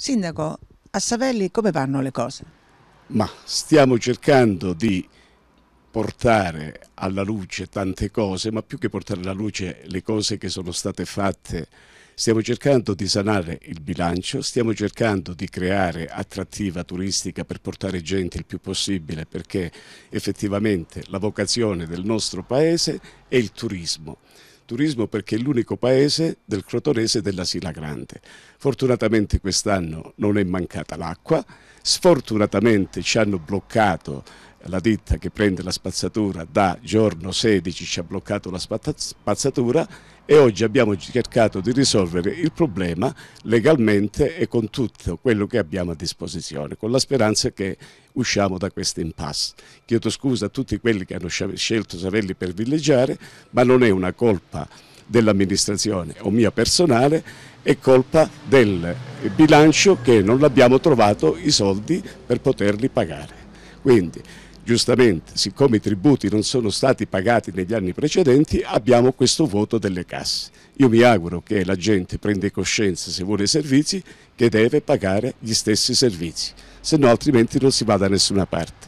Sindaco, a Savelli come vanno le cose? Ma stiamo cercando di portare alla luce tante cose, ma più che portare alla luce le cose che sono state fatte, stiamo cercando di sanare il bilancio, stiamo cercando di creare attrattiva turistica per portare gente il più possibile, perché effettivamente la vocazione del nostro paese è il turismo turismo perché è l'unico paese del crotonese della Sila Grande. Fortunatamente quest'anno non è mancata l'acqua, sfortunatamente ci hanno bloccato la ditta che prende la spazzatura da giorno 16 ci ha bloccato la spazzatura e oggi abbiamo cercato di risolvere il problema legalmente e con tutto quello che abbiamo a disposizione, con la speranza che usciamo da questo impasse. Chiedo scusa a tutti quelli che hanno scelto Savelli per villeggiare, ma non è una colpa dell'amministrazione o mia personale è colpa del bilancio che non abbiamo trovato i soldi per poterli pagare. Quindi giustamente, siccome i tributi non sono stati pagati negli anni precedenti, abbiamo questo voto delle casse. Io mi auguro che la gente prenda coscienza, se vuole i servizi, che deve pagare gli stessi servizi, se no altrimenti non si va da nessuna parte.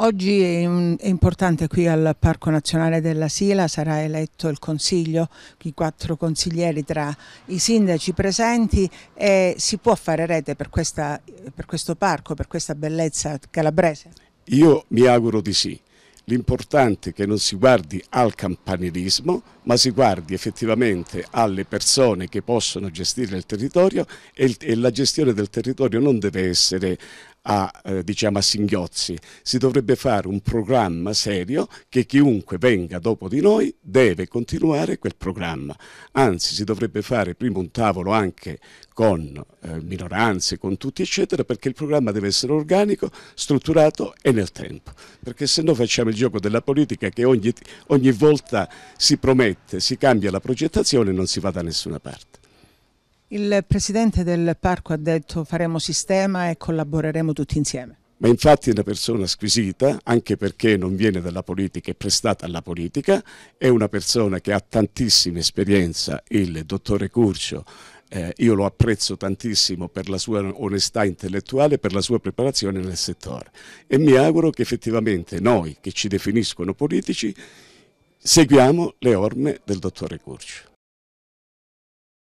Oggi è importante qui al Parco Nazionale della Sila, sarà eletto il Consiglio, i quattro consiglieri tra i sindaci presenti e si può fare rete per, questa, per questo parco, per questa bellezza calabrese? Io mi auguro di sì. L'importante è che non si guardi al campanilismo, ma si guardi effettivamente alle persone che possono gestire il territorio e, la gestione del territorio non deve essere a, eh, diciamo a singhiozzi, si dovrebbe fare un programma serio che chiunque venga dopo di noi deve continuare quel programma, anzi si dovrebbe fare prima un tavolo anche con eh, minoranze, con tutti eccetera, perché il programma deve essere organico, strutturato e nel tempo, perché se no facciamo il gioco della politica che ogni, ogni volta si promette, si cambia la progettazione e non si va da nessuna parte. Il presidente del parco ha detto faremo sistema e collaboreremo tutti insieme. Ma infatti è una persona squisita, anche perché non viene dalla politica, è prestata alla politica, è una persona che ha tantissima esperienza, il dottore Curcio, eh, io lo apprezzo tantissimo per la sua onestà intellettuale e per la sua preparazione nel settore e mi auguro che effettivamente noi che ci definiscono politici seguiamo le orme del dottore Curcio.